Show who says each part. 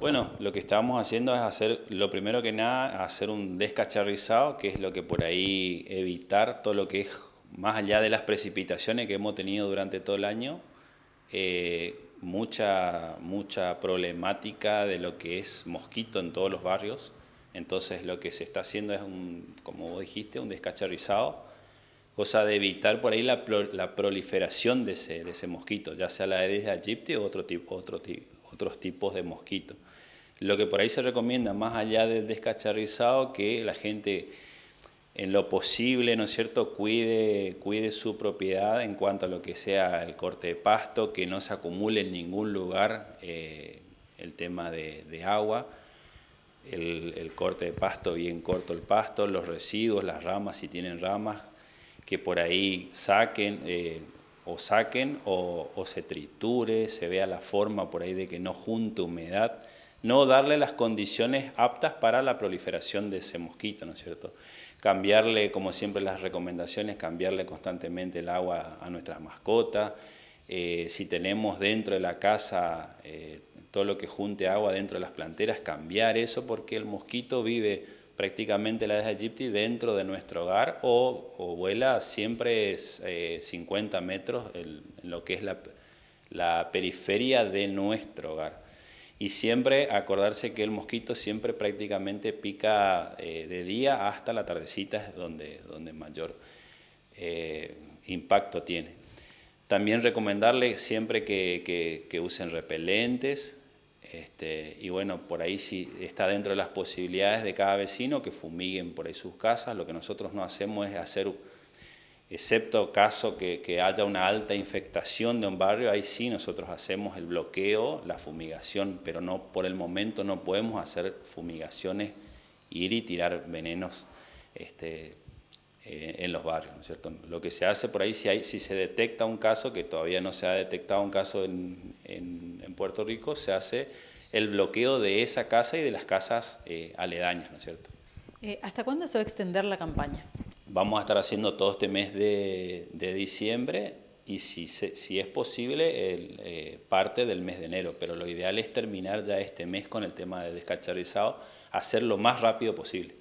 Speaker 1: Bueno, lo que estamos haciendo es hacer, lo primero que nada, hacer un descacharrizado, que es lo que por ahí evitar todo lo que es más allá de las precipitaciones que hemos tenido durante todo el año, eh, mucha, mucha problemática de lo que es mosquito en todos los barrios. Entonces lo que se está haciendo es, un, como vos dijiste, un descacharrizado, cosa de evitar por ahí la, proliferación de ese, mosquito, ya sea la Aedes aegypti o otro tipo, otro tipo, tipos de mosquitos. Lo que por ahí se recomienda, más allá de descacharrizado, que la gente en lo posible, ¿no es cierto?, cuide, cuide su propiedad en cuanto a lo que sea el corte de pasto, que no se acumule en ningún lugar eh, el tema de, agua, el, corte de pasto, bien corto el pasto, los residuos, las ramas, si tienen ramas, que por ahí saquen. Eh, o saquen o, se triture, se vea la forma por ahí de que no junte humedad, no darle las condiciones aptas para la proliferación de ese mosquito, ¿no es cierto? Cambiarle, como siempre las recomendaciones, cambiarle constantemente el agua a nuestras mascotas, eh, si tenemos dentro de la casa eh, todo lo que junte agua dentro de las planteras, cambiar eso porque el mosquito vive prácticamente la deja Egipti dentro de nuestro hogar o, o vuela siempre es, eh, 50 metros en lo que es la, periferia de nuestro hogar. Y siempre acordarse que el mosquito siempre prácticamente pica eh, de día hasta la tardecita, es donde, donde mayor eh, impacto tiene. También recomendarle siempre que usen repelentes, este, y bueno, por ahí sí está dentro de las posibilidades de cada vecino que fumiguen por ahí sus casas. Lo que nosotros no hacemos es hacer, excepto caso que, haya una alta infectación de un barrio, ahí sí nosotros hacemos el bloqueo, la fumigación, pero no por el momento no podemos hacer fumigaciones, ir y tirar venenos este, eh, en los barrios, cierto? Lo que se hace por ahí, si, hay, si se detecta un caso, que todavía no se ha detectado un caso en Puerto Rico se hace el bloqueo de esa casa y de las casas eh, aledañas, ¿no es cierto? Eh, ¿Hasta cuándo se va a extender la campaña? Vamos a estar haciendo todo este mes de, diciembre y si, es posible el, eh, parte del mes de enero, pero lo ideal es terminar ya este mes con el tema de descacharizado, hacer lo más rápido posible.